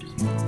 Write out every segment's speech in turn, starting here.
Thank you.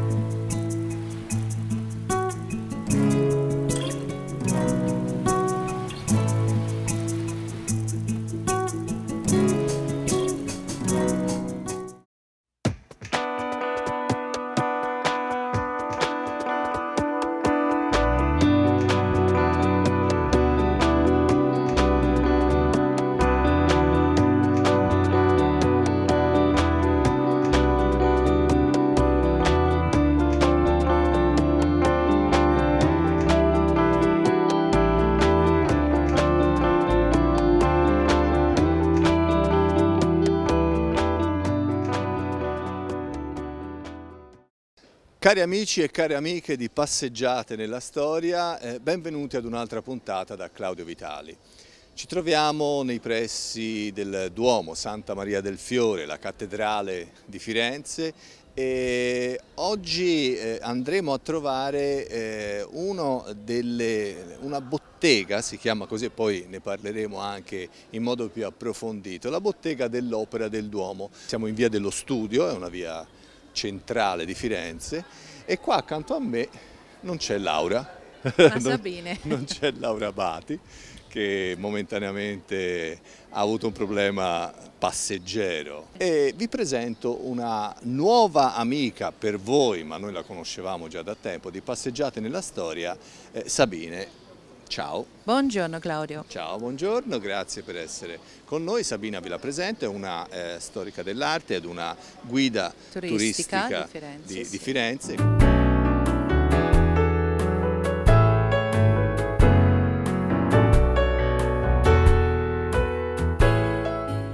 Cari amici e care amiche di Passeggiate nella Storia, eh, benvenuti ad un'altra puntata da Claudio Vitali. Ci troviamo nei pressi del Duomo Santa Maria del Fiore, la cattedrale di Firenze e oggi eh, andremo a trovare eh, delle, una bottega, si chiama così e poi ne parleremo anche in modo più approfondito, la bottega dell'opera del Duomo. Siamo in via dello studio, è una via centrale di Firenze e qua accanto a me non c'è Laura, ah, non, non c'è Laura Bati che momentaneamente ha avuto un problema passeggero e vi presento una nuova amica per voi, ma noi la conoscevamo già da tempo, di Passeggiate nella Storia, eh, Sabine Ciao. Buongiorno Claudio. Ciao, buongiorno, grazie per essere con noi. Sabina ve la presento, è una eh, storica dell'arte ed una guida turistica, turistica di Firenze. Di, sì. di Firenze.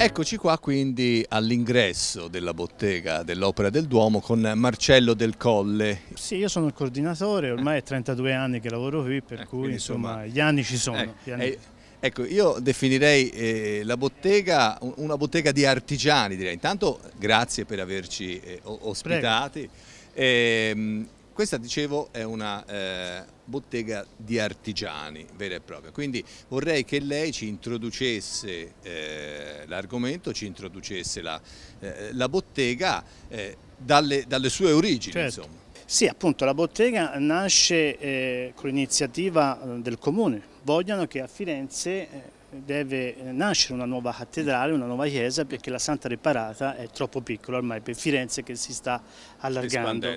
Eccoci qua quindi all'ingresso della bottega dell'Opera del Duomo con Marcello Del Colle. Sì, io sono il coordinatore, ormai è 32 anni che lavoro qui, per eh, cui insomma, insomma, gli anni ci sono. Eh, anni. Eh, ecco, io definirei eh, la bottega una bottega di artigiani direi. Intanto grazie per averci eh, ospitati. Ehm, questa dicevo è una eh, bottega di artigiani vera e propria. Quindi vorrei che lei ci introducesse eh, l'argomento, ci introducesse la, eh, la bottega eh, dalle, dalle, sue origini. Certo. Sì, appunto la bottega nasce eh, con l'iniziativa eh, del comune. Vogliono che a Firenze eh, deve nascere una nuova cattedrale, una nuova chiesa perché la Santa Reparata è troppo piccola ormai per Firenze che si sta allargando.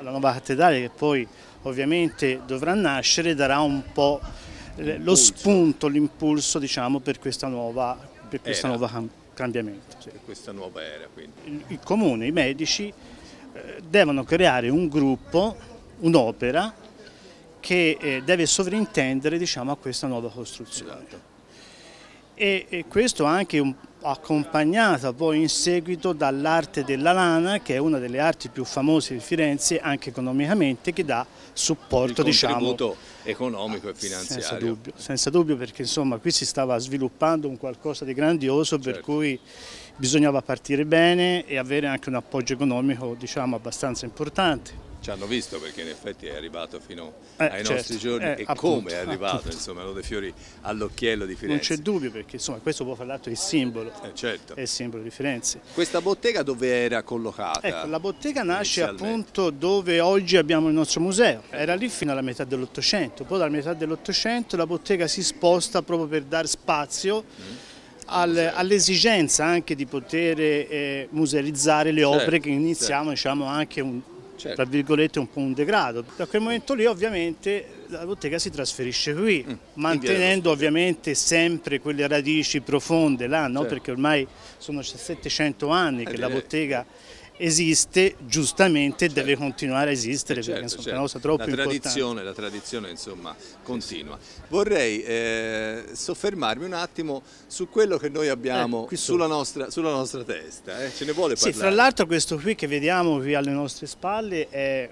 La nuova cattedrale che poi ovviamente dovrà nascere darà un po' lo spunto, l'impulso diciamo, per questa nuova, per questa nuova cambiamento. Sì. Per questa nuova era quindi. Il, il comune, i medici eh, devono creare un gruppo, un'opera che eh, deve sovrintendere diciamo, a questa nuova costruzione. Esatto e, questo anche un, accompagnata poi in seguito dall'arte della lana che è una delle arti più famose di Firenze anche economicamente che dà supporto diciamo economico e finanziario senza dubbio, senza dubbio, perché insomma qui si stava sviluppando un qualcosa di grandioso certo. per cui bisognava partire bene e avere anche un appoggio economico diciamo abbastanza importante ci hanno visto perché in effetti è arrivato fino eh, ai certo, nostri giorni eh, e appunto, come è arrivato, appunto. insomma, Lo Fiori all'occhiello di Firenze. Non c'è dubbio perché insomma, questo può fare l'altro è il simbolo, eh, certo. è il simbolo di Firenze. Questa bottega dove era collocata? Ecco, la bottega nasce appunto dove oggi abbiamo il nostro museo, era lì fino alla metà dell'Ottocento, poi dalla metà dell'Ottocento la bottega si sposta proprio per dare spazio mm all'esigenza anche di poter eh, musealizzare le opere certo, che iniziamo certo. diciamo, anche un, certo. tra virgolette un po' un degrado. Da quel momento lì ovviamente la bottega si trasferisce qui, mm. mantenendo ovviamente sempre quelle radici profonde là, no? certo. perché ormai sono 700 anni eh, che la eh. bottega esiste giustamente certo. deve continuare a esistere certo, perché insomma, certo. è troppo la tradizione, la tradizione insomma continua. Vorrei eh, soffermarmi un attimo su quello che noi abbiamo eh, sulla, nostra, sulla, nostra, testa, eh? ce ne vuole parlare? Sì, fra l'altro questo qui che vediamo qui alle nostre spalle è,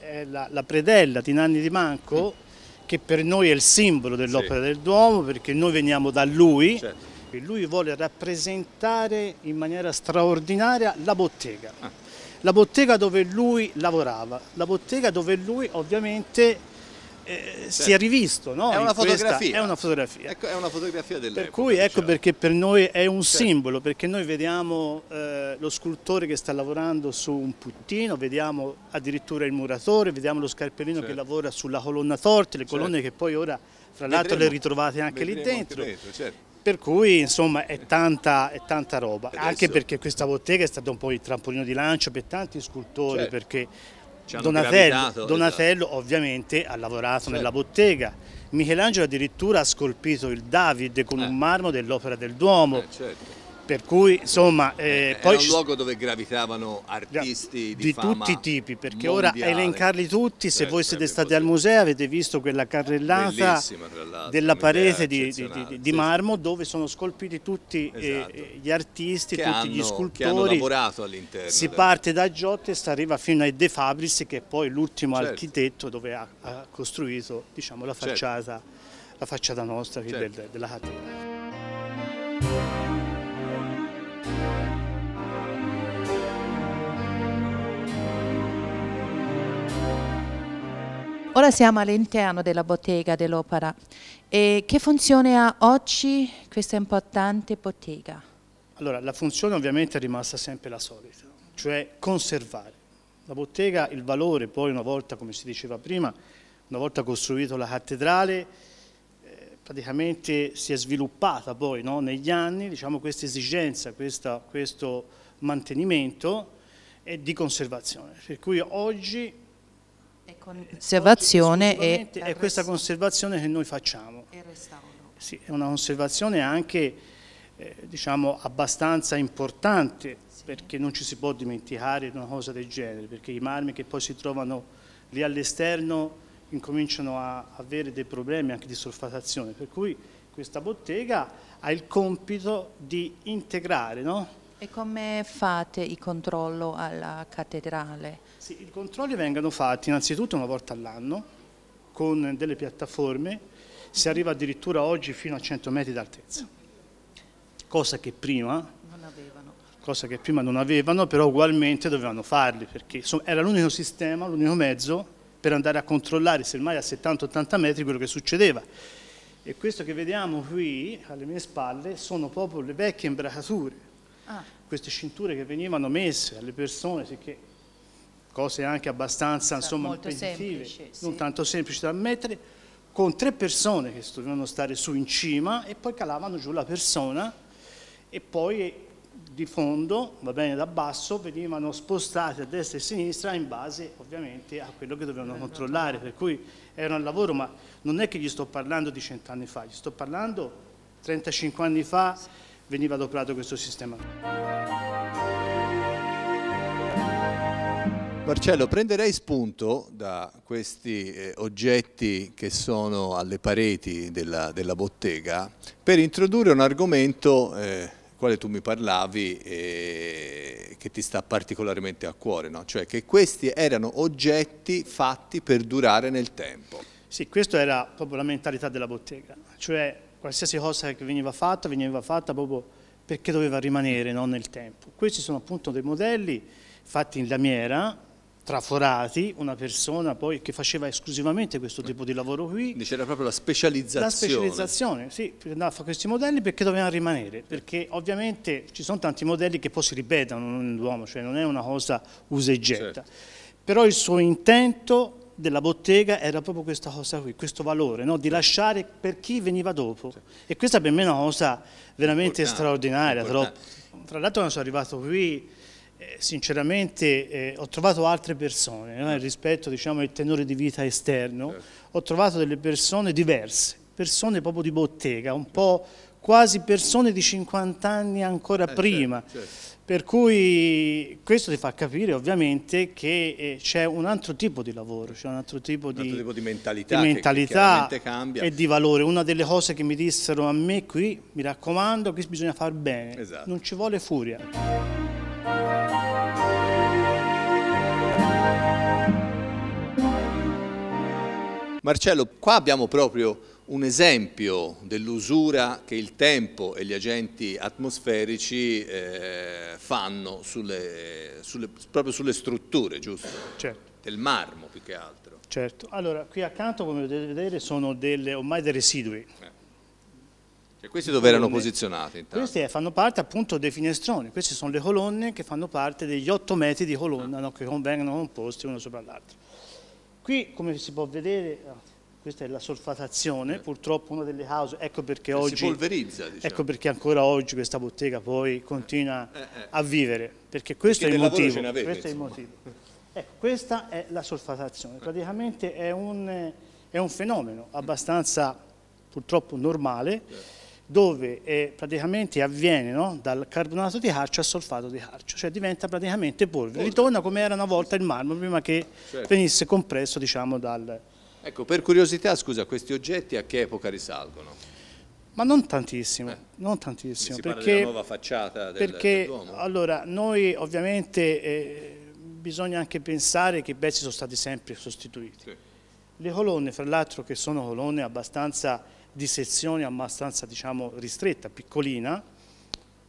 è la, la, predella di Nanni Di Manco mm. che per noi è il simbolo dell'opera sì. del Duomo perché noi veniamo da lui certo. Lui vuole rappresentare in maniera straordinaria la bottega, ah. la bottega dove lui lavorava, la bottega dove lui ovviamente eh, certo. si è certo. rivisto. No? È, una questa, è, una fotografia. Ecco, è una fotografia dell'epoca. Per cui ecco diciamo. perché per noi è un certo. simbolo, perché noi vediamo eh, lo scultore che sta lavorando su un puttino, vediamo addirittura il muratore, vediamo lo scarpellino certo. che lavora sulla colonna torte, le colonne certo. che poi ora fra l'altro le ritrovate anche lì dentro. dentro certo per cui insomma è tanta, è tanta roba, Adesso. anche perché questa bottega è stata un po' il trampolino di lancio per tanti scultori, certo. perché Donatello, esatto. Donatello esatto. ovviamente ha lavorato certo. nella bottega, Michelangelo addirittura ha scolpito il David con eh. un marmo dell'opera del Duomo. Eh, certo per cui insomma eh, eh era poi un luogo dove gravitavano artisti di, di tutti i tipi perché mondiale. ora elencarli tutti se certo, voi siete certo, stati al museo avete visto quella carrellata della parete di, di, di, marmo dove sono scolpiti tutti eh, esatto. eh, gli artisti che tutti hanno, gli scultori che hanno lavorato all'interno si parte da Giotte e si arriva fino ai De Fabris che è poi l'ultimo certo. architetto dove ha, ha costruito diciamo, la, certo. facciata, certo. la facciata nostra certo. della cattedrale Ora siamo all'interno della bottega dell'opera. E che funzione ha oggi questa importante bottega? Allora, la funzione ovviamente è rimasta sempre la solita, cioè conservare. La bottega, il valore poi una volta, come si diceva prima, una volta costruita la cattedrale, eh, praticamente si è sviluppata poi no? negli anni diciamo, questa esigenza, questa, questo mantenimento e di conservazione. Per cui oggi conservazione e, è questa conservazione che noi facciamo. Sì, è una conservazione anche eh, diciamo abbastanza importante sì. perché non ci si può dimenticare una cosa del genere, perché i marmi che poi si trovano lì all'esterno incominciano a avere dei problemi anche di solfatazione, per cui questa bottega ha il compito di integrare no? E come fate il controllo alla cattedrale? Sì, I controlli vengono fatti innanzitutto una volta all'anno con delle piattaforme, si mm-hmm. arriva addirittura oggi fino a 100 metri d'altezza, cosa che prima cosa che prima non avevano, però ugualmente dovevano farli, perché insomma, era l'unico sistema, l'unico mezzo per andare a controllare, se mai a 70-80 metri, quello che succedeva. E questo che vediamo qui alle mie spalle sono proprio le vecchie imbracature Ah. Queste cinture che venivano messe alle persone, sicché cose anche abbastanza insomma, impegnative, sì. non tanto semplici da mettere, con tre persone che dovevano stare su in cima e poi calavano giù la persona e poi di fondo, va bene, da basso, venivano spostate a destra e a sinistra in base ovviamente a quello che dovevano controllare, per cui era un lavoro, ma non è che gli sto parlando di cent'anni fa, gli sto parlando 35 anni fa veniva adoperato questo sistema. Marcello, prenderei spunto da questi eh, oggetti che sono alle pareti della, della bottega per introdurre un argomento eh, quale tu mi parlavi eh, che ti sta particolarmente a cuore, no? cioè che questi erano oggetti fatti per durare nel tempo. Sì, questa era proprio la mentalità della bottega, cioè qualsiasi cosa che veniva fatta, veniva fatta proprio perché doveva rimanere non nel tempo. Questi sono appunto dei modelli fatti in lamiera, traforati, una persona poi che faceva esclusivamente questo tipo di lavoro qui. Quindi c'era proprio la specializzazione. La specializzazione, sì, andava a fare questi modelli perché dovevano rimanere, perché ovviamente ci sono tanti modelli che poi si ripetono nell'uomo, cioè non è una cosa usa e getta. Certo. Però il suo intento della bottega era proprio questa cosa qui, questo valore, no? di lasciare per chi veniva dopo. Sì. E questa per me è una cosa veramente importante, straordinaria. Importante. Tra l'altro quando sono arrivato qui, eh, sinceramente eh, ho trovato altre persone, no? rispetto diciamo, al tenore di vita esterno, sì. ho trovato delle persone diverse, persone proprio di bottega, un po' quasi persone di 50 anni ancora eh, prima. Certo, certo. Per cui questo ti fa capire ovviamente che eh, c'è un altro tipo di lavoro, c'è un altro tipo, un di, altro tipo di, mentalità, di mentalità e di valore. Una delle cose che mi dissero a me qui, mi raccomando, qui bisogna far bene, esatto. non ci vuole furia. Marcello, qua abbiamo proprio un esempio dell'usura che il tempo e gli agenti atmosferici eh, fanno sulle, sulle, proprio sulle strutture, giusto? Certo. Del marmo più che altro. Certo. Allora, qui accanto, come potete vedere, sono delle, ormai dei residui. Eh. Cioè, questi dove erano posizionati? Intanto. Questi eh, fanno parte appunto dei finestroni, queste sono le colonne che fanno parte degli 8 metri di colonna ah. no, che vengono composti uno sopra l'altro. Qui, come si può vedere, ah, questa è la solfatazione, eh. purtroppo una delle cause, ecco perché, eh, oggi, Si polverizza, diciamo. ecco perché ancora oggi questa bottega poi continua eh, eh. eh. a vivere, perché questo, perché è, il motivo, avete, questo è il motivo. Ecco, questa è la solfatazione, praticamente è un, è un fenomeno abbastanza purtroppo normale eh. dove praticamente avviene no? dal carbonato di calcio al solfato di calcio, cioè diventa praticamente polvere, ritorna come era una volta il marmo prima che certo. venisse compresso diciamo, dal, Ecco, per curiosità, scusa, questi oggetti a che epoca risalgono? Ma non tantissimo, eh. non tantissimo. Si perché, della nuova facciata del, Perché, del allora, noi ovviamente eh, bisogna anche pensare che i pezzi sono stati sempre sostituiti. Sì. Le colonne, fra l'altro, che sono colonne abbastanza di sezione abbastanza, diciamo, ristretta, piccolina,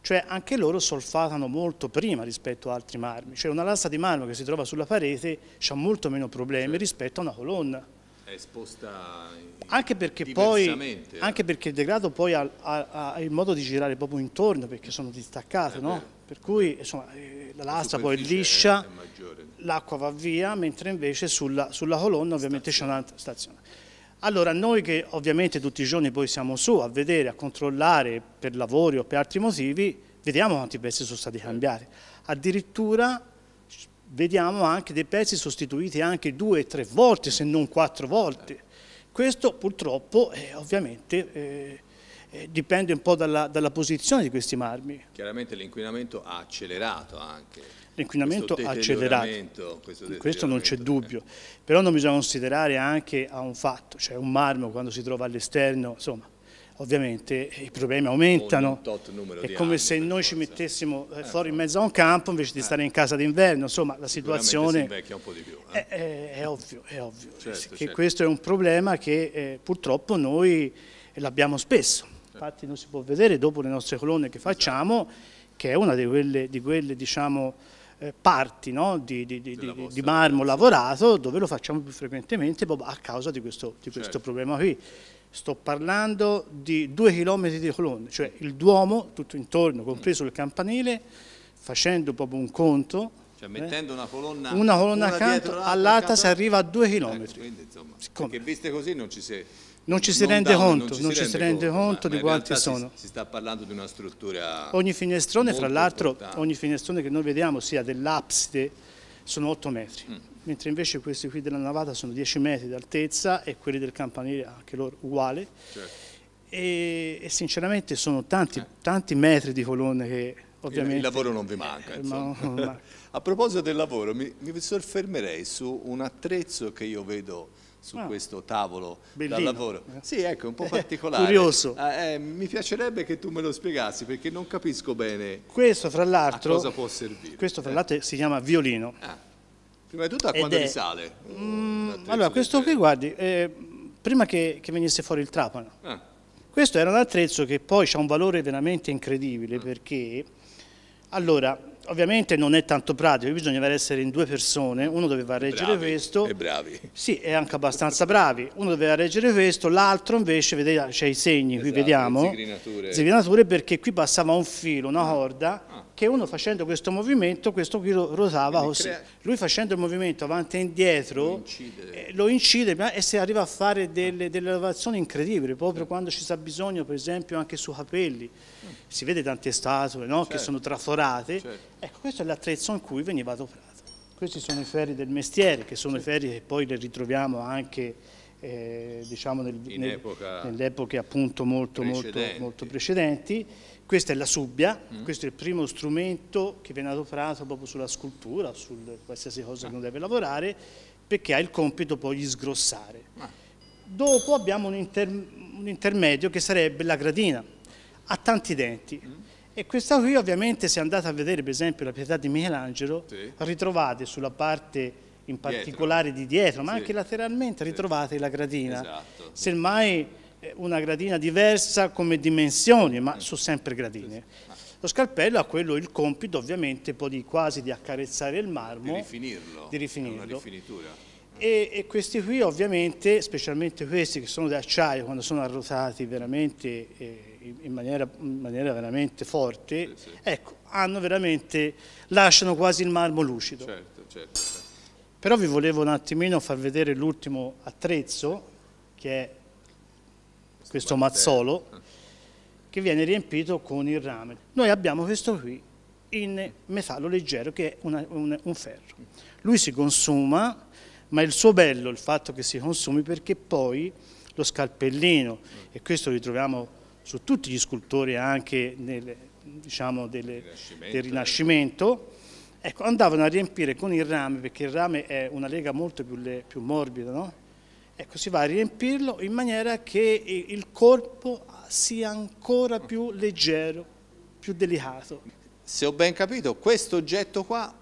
cioè anche loro solfatano molto prima rispetto ad altri marmi. Cioè una lastra di marmo che si trova sulla parete ha molto meno problemi sì. rispetto a una colonna esposta anche perché poi eh. anche perché il degrado poi ha, ha, ha, il modo di girare proprio intorno perché sono distaccate eh no? per cui insomma, eh, la lastra la poi è liscia l'acqua va via mentre invece sulla, sulla colonna ovviamente c'è un'altra stazione allora noi che ovviamente tutti i giorni poi siamo su a vedere a controllare per lavori o per altri motivi vediamo quanti pezzi sono stati certo. cambiati addirittura vediamo anche dei pezzi sostituiti anche due o tre volte, se non quattro volte. Questo purtroppo eh, ovviamente eh, eh, dipende un po' dalla, dalla, posizione di questi marmi. Chiaramente l'inquinamento ha accelerato anche. L'inquinamento ha accelerato, questo, questo non c'è dubbio, però non bisogna considerare anche a un fatto, cioè un marmo quando si trova all'esterno, insomma, ovviamente i problemi aumentano, è come se noi ci mettessimo eh, eh, fuori in mezzo a un campo invece di eh. stare in casa d'inverno, insomma la situazione più, eh? è, è, ovvio, è ovvio certo, che certo. questo è un problema che eh, purtroppo noi l'abbiamo spesso, infatti non si può vedere dopo le nostre colonne che esatto. facciamo che è una di quelle, di quelle diciamo, parti no? di, di, di, marmo lavorato dove lo facciamo più frequentemente a causa di questo, questo certo. problema qui sto parlando di due chilometri di colonne, cioè il Duomo tutto intorno, compreso il campanile, facendo proprio un conto. Cioè mettendo eh, una colonna, una colonna una accanto, all'alta si arriva a due ecco, chilometri. Ecco, insomma, perché viste così non ci si... Non ci si rende conto, non ci si, rende conto, di quanti sono. Si, si, sta parlando di una struttura. Ogni finestrone, fra l'altro, ogni finestrone che noi vediamo sia dell'abside sono 8 metri. Mm mentre invece questi qui della navata sono 10 metri d'altezza e quelli del campanile anche loro uguale. Certo. E, e, sinceramente sono tanti, eh. tanti metri di colonne che ovviamente... Il, lavoro non vi manca. Eh, ma, ma... A proposito del lavoro, mi, mi, soffermerei su un attrezzo che io vedo su ah, questo tavolo bellino. da lavoro. Eh. Sì, ecco, un po' eh, particolare. Curioso. Eh, mi piacerebbe che tu me lo spiegassi perché non capisco bene questo, fra a cosa può servire. Questo fra l'altro si chiama violino. Ah Prima di tutto a quando è... risale? Mm, allora, questo qui, guardi, eh, prima che, che, venisse fuori il trapano. Ah. Questo era un attrezzo che poi ha un valore veramente incredibile ah. perché, allora, ovviamente non è tanto pratico, bisognava essere in due persone, uno doveva reggere bravi, questo. E bravi. Sì, è anche abbastanza bravi. Uno doveva reggere questo, l'altro invece, vedete, c'è i segni, esatto, qui vediamo. Zigrinature. perché qui passava un filo, una ah, corda, ah. che uno facendo questo movimento, questo qui lo rotava così. Crea... Lui facendo il movimento avanti e indietro, lo incide, eh, lo incide e si arriva a fare delle, delle elevazioni incredibili, proprio ah. quando ci sta bisogno, per esempio, anche su capelli. Ah. Si vede tante statue no? certo. che sono traforate. Certo Ecco, questo è l'attrezzo in cui veniva adoperato. Questi sono i ferri del mestiere, che sono sì. i ferri che poi le ritroviamo anche eh, diciamo nel, nel, nelle epoche appunto molto precedenti. Molto, molto precedenti. Questa è la subbia, mm. questo è il primo strumento che viene adoperato proprio sulla scultura, su qualsiasi cosa ah. che uno deve lavorare, perché ha il compito poi di sgrossare. Ah. Dopo abbiamo un, inter, un, intermedio che sarebbe la gradina, ha tanti denti. Mm e questa qui ovviamente se andate a vedere per esempio la pietà di Michelangelo sì. ritrovate sulla parte in particolare dietro. di dietro ma sì. anche lateralmente ritrovate sì. la gradina. Esatto. Semmai eh, una gradina diversa come dimensioni ma mm. sono sempre gradine. Ah. Lo scalpello ha quello il compito ovviamente poi di quasi di accarezzare il marmo. Di rifinirlo. Di rifinirlo. È una rifinitura. E, e, questi qui ovviamente, specialmente questi che sono di acciaio quando sono arrotati veramente... Eh, in maniera, in maniera veramente forte, sì, sì. ecco, hanno veramente, lasciano quasi il marmo lucido. Certo, certo, Però vi volevo un attimino far vedere l'ultimo attrezzo, che è questo, questo mazzolo, che viene riempito con il rame. Noi abbiamo questo qui in metallo leggero, che è una, un, un ferro. Lui si consuma, ma il suo bello il fatto che si consumi perché poi lo scalpellino, e questo troviamo su tutti gli scultori anche nel, diciamo, delle, Rinascimento. del Rinascimento, ecco, andavano a riempire con il rame, perché il rame è una lega molto più, le, più morbida, no? ecco, si va a riempirlo in maniera che il corpo sia ancora più leggero, più delicato. Se ho ben capito, questo oggetto qua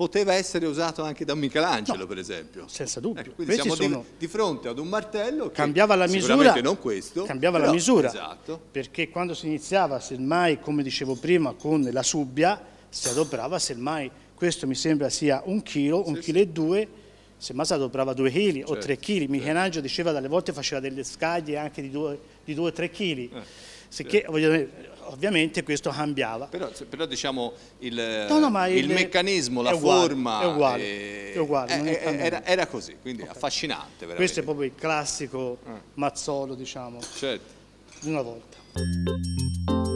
poteva essere usato anche da Michelangelo, no, per esempio. Senza dubbio. Eh, quindi Questi siamo sono... di, fronte ad un martello che cambiava la misura, non questo, cambiava però, la misura, esatto. perché quando si iniziava, semmai, come dicevo prima, con la subbia, si adoperava, semmai, questo mi sembra sia un chilo, un sì, chilo sì. e due, semmai si adoperava due chili certo, o tre chili. Certo. Michelangelo certo. diceva dalle volte faceva delle scaglie anche di due, o tre chili. Eh, certo. voglio dire, ovviamente questo cambiava. Però, però diciamo il, no, no, il, il meccanismo, la uguale, forma è uguale, eh, è uguale è, eh, eh, era, era, così, quindi okay. affascinante. Veramente. Questo è proprio il classico mazzolo diciamo, certo. di una volta.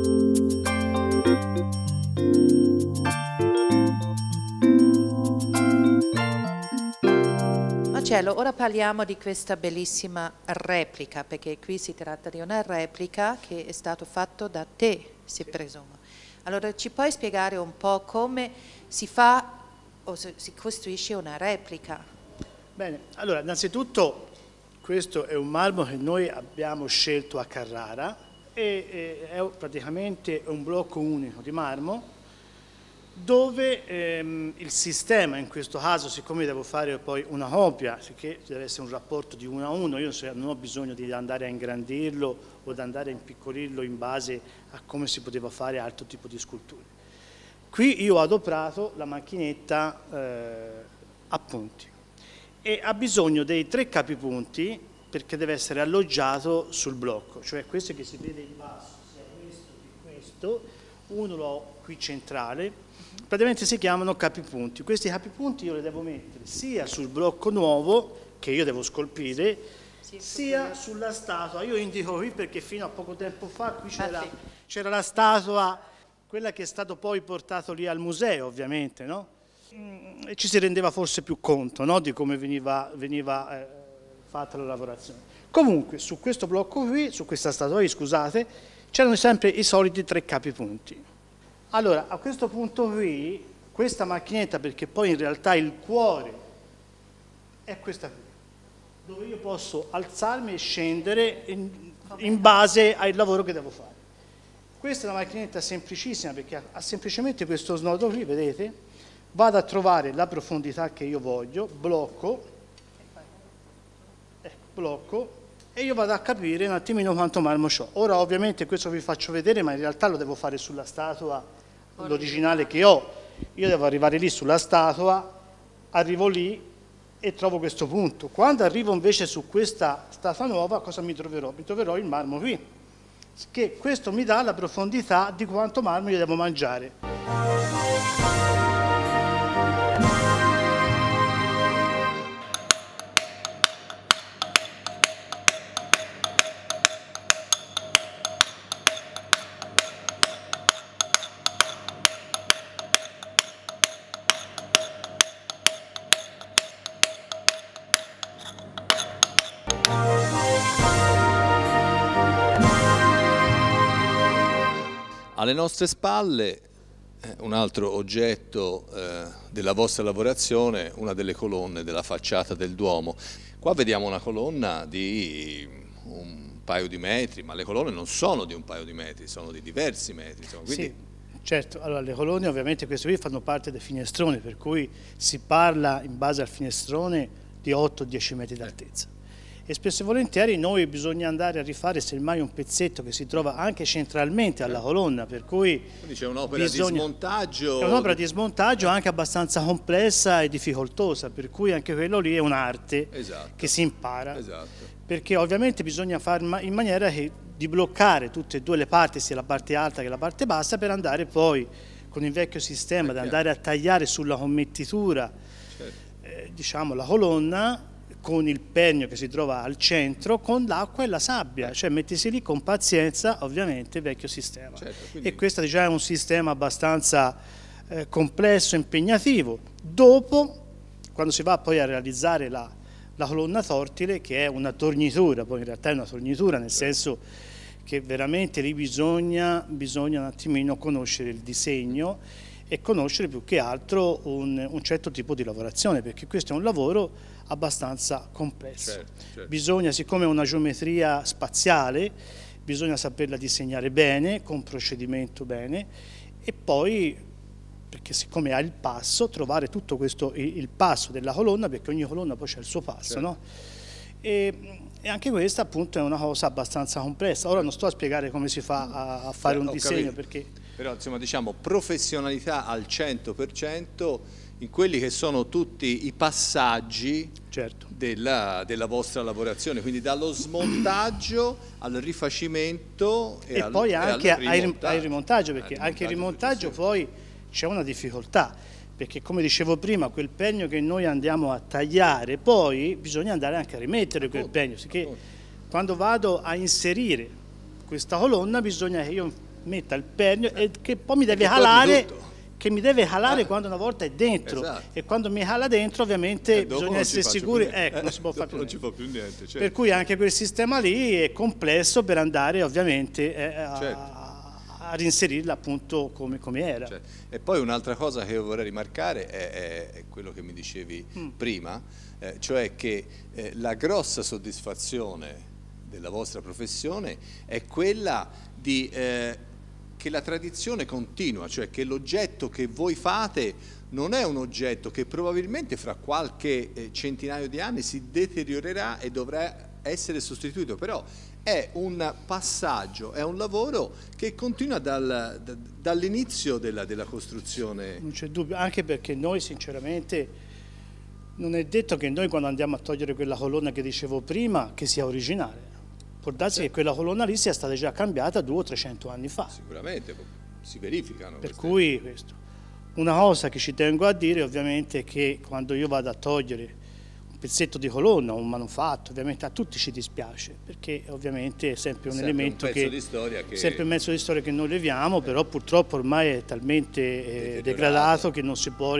Marcello, ora parliamo di questa bellissima replica, perché qui si tratta di una replica che è stata fatta da te, se presumo. Allora, ci puoi spiegare un po' come si fa o si costruisce una replica? Bene, allora, innanzitutto questo è un marmo che noi abbiamo scelto a Carrara e è praticamente un blocco unico di marmo dove ehm, il sistema, in questo caso, siccome devo fare poi una copia, sicché deve essere un rapporto di uno a uno, io non ho bisogno di andare a ingrandirlo o di andare a impiccolirlo in base a come si poteva fare altro tipo di sculture. Qui io ho adoperato la macchinetta eh, a punti e ha bisogno dei tre capi punti perché deve essere alloggiato sul blocco, cioè questo che si vede in basso, sia questo che questo, uno l'ho qui centrale, praticamente si chiamano capipunti. Questi capipunti io li devo mettere sia sul blocco nuovo, che io devo scolpire, sia sulla statua. Io indico qui perché fino a poco tempo fa qui ah, c'era, la statua, quella che è stato poi portato lì al museo ovviamente, no? Mm. E ci si rendeva forse più conto no? di come veniva, veniva eh, fatta la lavorazione. Comunque su questo blocco qui, su questa statua qui, scusate, c'erano sempre i soliti tre capi punti. Allora, a questo punto qui, questa macchinetta, perché poi in realtà il cuore è questa qui, dove io posso alzarmi e scendere in, in base al lavoro che devo fare. Questa è una macchinetta semplicissima perché ha semplicemente questo snodo qui, vedete? Vado a trovare la profondità che io voglio, blocco, ecco, blocco, e io vado a capire un attimino quanto marmo ho. Ora ovviamente questo vi faccio vedere, ma in realtà lo devo fare sulla statua, l'originale che ho. Io devo arrivare lì sulla statua, arrivo lì e trovo questo punto. Quando arrivo invece su questa statua nuova, cosa mi troverò? Mi troverò il marmo qui, che questo mi dà la profondità di quanto marmo io devo mangiare. Alle nostre spalle eh, un altro oggetto eh, della vostra lavorazione, una delle colonne della facciata del Duomo. Qua vediamo una colonna di un paio di metri, ma le colonne non sono di un paio di metri, sono di diversi metri. Insomma, quindi... sì. Certo, allora le colonne ovviamente queste qui fanno parte del finestrone, per cui si parla in base al finestrone di 8-10 metri d'altezza e spesso e volentieri noi bisogna andare a rifare semmai un pezzetto che si trova anche centralmente alla colonna, per cui c'è un'opera bisogna... di smontaggio. È un'opera di smontaggio anche abbastanza complessa e difficoltosa, per cui anche quello lì è un'arte esatto. che si impara. Esatto. Perché ovviamente bisogna fare in maniera che, di bloccare tutte e due le parti, sia la parte alta che la parte bassa, per andare poi con il vecchio sistema di andare a tagliare sulla commettitura certo. eh, diciamo, la colonna con il pegno che si trova al centro, con l'acqua e la sabbia, eh. cioè mettersi lì con pazienza, ovviamente, vecchio sistema. Certo, quindi... E questo diciamo, è un sistema abbastanza eh, complesso, impegnativo. Dopo, quando si va poi a realizzare la, la, colonna tortile, che è una tornitura, poi in realtà è una tornitura nel senso che veramente lì bisogna, bisogna un attimino conoscere il disegno e conoscere più che altro un, un certo tipo di lavorazione, perché questo è un lavoro abbastanza complesso. Certo, certo. Bisogna, siccome è una geometria spaziale, bisogna saperla disegnare bene, con procedimento bene, e poi, perché siccome ha il passo, trovare tutto questo, il passo della colonna, perché ogni colonna poi c'è il suo passo, certo. no? E, e anche questa appunto è una cosa abbastanza complessa. Ora non sto a spiegare come si fa a, a fare Beh, un disegno capito. perché... Però insomma diciamo professionalità al 100% in quelli che sono tutti i passaggi certo. della, della, vostra lavorazione, quindi dallo smontaggio al rifacimento e, e al, poi anche al rimontaggio, ai, rimontaggio perché rimontaggio anche il rimontaggio poi c'è una difficoltà, perché come dicevo prima quel pegno che noi andiamo a tagliare poi bisogna andare anche a rimettere quel pegno, perché quando vado a inserire questa colonna bisogna che io metta il pegno e eh. che poi mi deve calare che mi deve calare ah. quando una volta è dentro esatto. e quando mi cala dentro ovviamente eh, bisogna essere sicuri, ecco, eh, non si può fare più niente. Più niente certo. Per cui anche quel sistema lì è complesso per andare ovviamente eh, eh, a, certo a reinserirla appunto come, come era. Certo. E poi un'altra cosa che io vorrei rimarcare è, è, è quello che mi dicevi mm. prima, eh, cioè che eh, la grossa soddisfazione della vostra professione è quella di eh, che la tradizione continua, cioè che l'oggetto che voi fate non è un oggetto che probabilmente fra qualche eh, centinaio di anni si deteriorerà e dovrà essere sostituito, però è un passaggio, è un lavoro che continua dal, dall'inizio della, della, costruzione. Non c'è dubbio, anche perché noi sinceramente non è detto che noi quando andiamo a togliere quella colonna che dicevo prima che sia originale. Può darsi certo. che quella colonna lì sia stata già cambiata 200 o 300 anni fa. Sicuramente, si verificano. Per queste... cui Una cosa che ci tengo a dire ovviamente è che quando io vado a togliere un pezzetto di colonna, un manufatto, ovviamente a tutti ci dispiace, perché ovviamente è sempre un sempre elemento un che, che... Sempre un mezzo di storia che noi leviamo, però purtroppo ormai è talmente eh, degradato che non si può...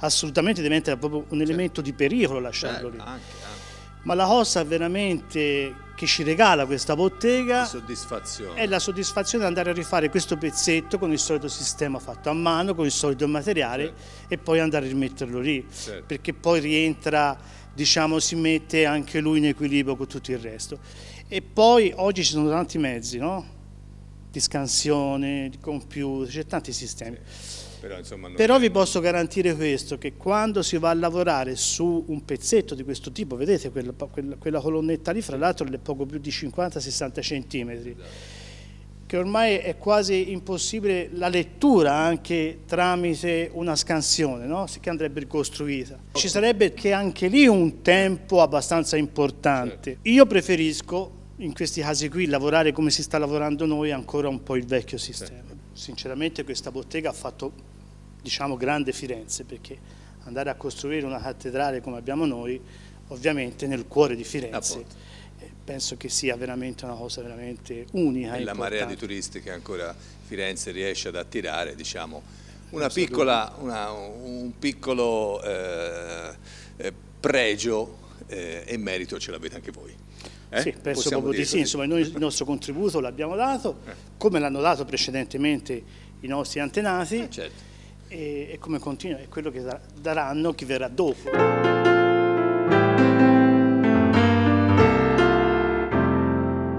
Assolutamente diventa proprio un certo. elemento certo. di pericolo lasciarlo eh, lì. Anche, anche. Ma la cosa veramente che ci regala questa bottega è la soddisfazione di andare a rifare questo pezzetto con il solito sistema fatto a mano, con il solito materiale certo. e poi andare a rimetterlo lì, certo. perché poi rientra, diciamo, si mette anche lui in equilibrio con tutto il resto. E poi oggi ci sono tanti mezzi, no? Di scansione, di computer, c'è tanti sistemi. Sì però, insomma, Però vi posso garantire questo, che quando si va a lavorare su un pezzetto di questo tipo, vedete quella, quella, quella colonnetta lì, fra l'altro è poco più di 50-60 centimetri, che ormai è quasi impossibile la lettura anche tramite una scansione no? che andrebbe ricostruita. Ci sarebbe che anche lì un tempo abbastanza importante. Certo. Io preferisco in questi casi qui lavorare come si sta lavorando noi ancora un po' il vecchio sistema. Certo sinceramente questa bottega ha fatto diciamo, grande Firenze perché andare a costruire una cattedrale come abbiamo noi ovviamente nel cuore di Firenze eh, penso che sia veramente una cosa veramente unica e la marea di turisti che ancora Firenze riesce ad attirare diciamo una piccola, una, un piccolo eh, eh, pregio eh, e merito ce l'avete anche voi eh? Sì, penso Possiamo proprio di sì, insomma noi il nostro contributo l'abbiamo dato, eh. come l'hanno dato precedentemente i nostri antenati eh, certo. e, e, come continua, è quello che daranno chi verrà dopo.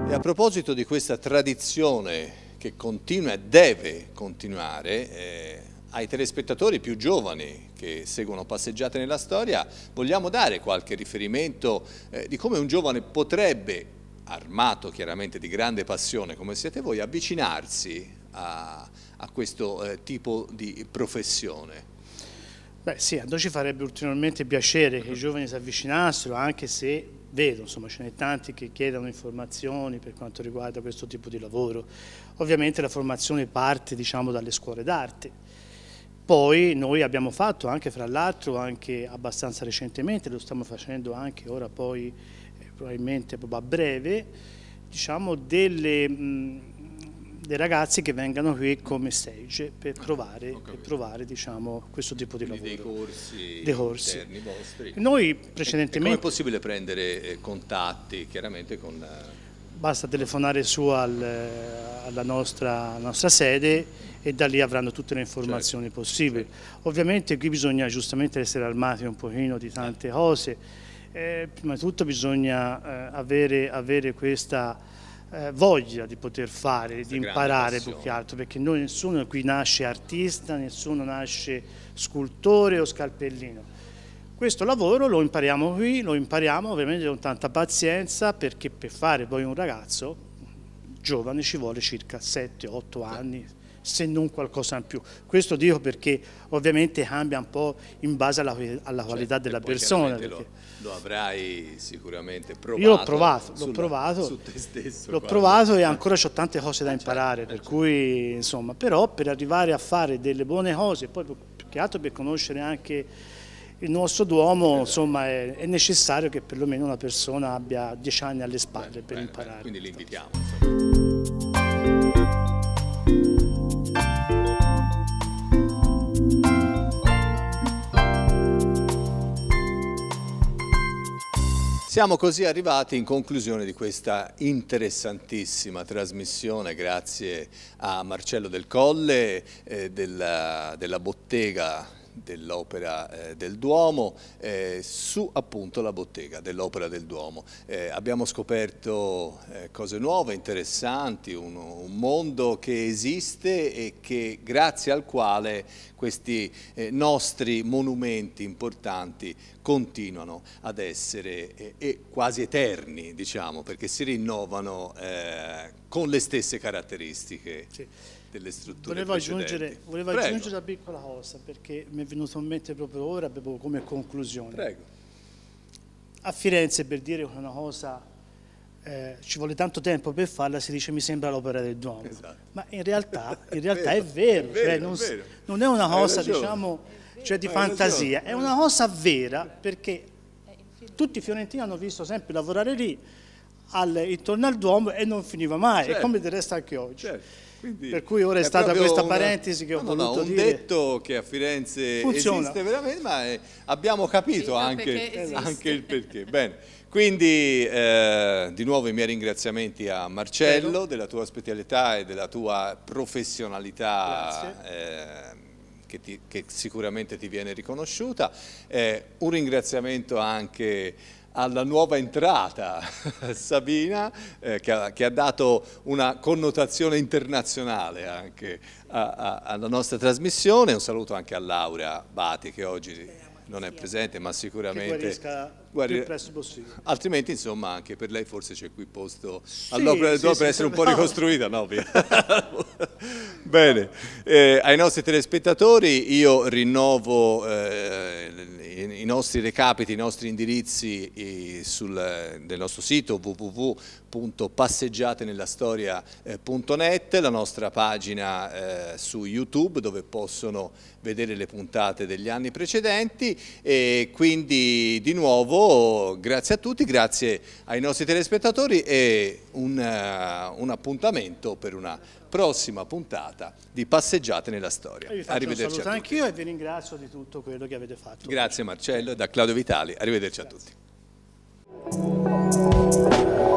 E a proposito di questa tradizione che continua e deve continuare, eh, ai telespettatori più giovani che seguono passeggiate nella storia vogliamo dare qualche riferimento eh, di come un giovane potrebbe, armato chiaramente di grande passione come siete voi, avvicinarsi a, a questo eh, tipo di professione. Beh sì, a noi ci farebbe ulteriormente piacere che i giovani si avvicinassero anche se vedo, insomma ce ne tanti che chiedono informazioni per quanto riguarda questo tipo di lavoro. Ovviamente la formazione parte diciamo, dalle scuole d'arte, poi noi abbiamo fatto anche fra l'altro anche abbastanza recentemente, lo stiamo facendo anche ora poi eh, probabilmente proprio a breve, diciamo delle, mh, dei ragazzi che vengano qui come stage per ah, provare, ah, per provare diciamo, questo tipo di Quindi lavoro. dei corsi, dei corsi. interni vostri. Noi precedentemente... è possibile prendere eh, contatti chiaramente con... Eh, Basta telefonare su al, alla nostra, nostra sede e da lì avranno tutte le informazioni certo. possibili. Certo. Ovviamente qui bisogna giustamente essere armati un pochino di tante cose, eh, prima di tutto bisogna eh, avere, avere, questa eh, voglia di poter fare, questa di imparare più che altro, perché noi, nessuno qui nasce artista, nessuno nasce scultore o scalpellino. Questo lavoro lo impariamo qui, lo impariamo ovviamente con tanta pazienza perché per fare poi un ragazzo giovane ci vuole circa 7-8 anni, se non qualcosa in più. Questo dico perché ovviamente cambia un po' in base alla, alla certo, qualità certo, della persona. Lo, lo, avrai sicuramente provato. Io l'ho provato, l'ho provato, su te stesso l'ho provato e ancora ho tante cose da eh, certo, imparare, certo, per certo. cui insomma, però per arrivare a fare delle buone cose, poi più che altro per conoscere anche il nostro Duomo eh, insomma, è, è, necessario che perlomeno una persona abbia dieci anni alle spalle bene, per bene, imparare. Bene, quindi li invitiamo. Siamo così arrivati in conclusione di questa interessantissima trasmissione grazie a Marcello Del Colle eh, della, della bottega dell'opera eh, del Duomo eh, su appunto la bottega dell'opera del Duomo. Eh, abbiamo scoperto eh, cose nuove, interessanti, un, un, mondo che esiste e che grazie al quale questi eh, nostri monumenti importanti continuano ad essere eh, quasi eterni, diciamo, perché si rinnovano con le stesse caratteristiche. Sì delle strutture volevo precedenti. Aggiungere, volevo Prego. aggiungere una piccola cosa perché mi è venuto in mente proprio ora come conclusione. Prego. A Firenze per dire una cosa eh, ci vuole tanto tempo per farla, si dice mi sembra l'opera del Duomo, esatto. ma in realtà, in realtà è vero, è vero, cioè è vero. Non, non, è una cosa diciamo, cioè di Hai fantasia, ragione. è una cosa vera perché tutti i fiorentini hanno visto sempre lavorare lì, al, intorno al Duomo e non finiva mai, certo. come del resto anche oggi. Certo. Quindi per cui ora è, è stata questa una, parentesi che ho no, voluto no, un dire. detto che a Firenze Funziona. esiste veramente, ma è, abbiamo capito sì, anche, anche, il perché. Bene. Quindi eh, di nuovo i miei ringraziamenti a Marcello Bello. della tua specialità e della tua professionalità eh, che, ti, che, sicuramente ti viene riconosciuta. Eh, un ringraziamento anche a alla nuova entrata Sabina eh, che, ha, che, ha, dato una connotazione internazionale anche a, a, alla nostra trasmissione. Un saluto anche a Laura Bati che oggi non è presente ma sicuramente... Guarisca guardi, presto Altrimenti insomma anche per lei forse c'è qui posto sì, all'opera del sì, per sì, essere un po' ricostruita. No, Bene, eh, ai nostri telespettatori io rinnovo eh, i nostri recapiti, i nostri indirizzi sul, del nostro sito www.passeggiatenellastoria.net, eh, la nostra pagina eh, su YouTube dove possono vedere le puntate degli anni precedenti e quindi di nuovo grazie a tutti, grazie ai nostri telespettatori e un, eh, un appuntamento per una prossima puntata di Passeggiate nella Storia. Arrivederci a anch'io e vi ringrazio di tutto quello che avete fatto. Grazie Marcello, da Claudio Vitali, arrivederci Grazie. a tutti.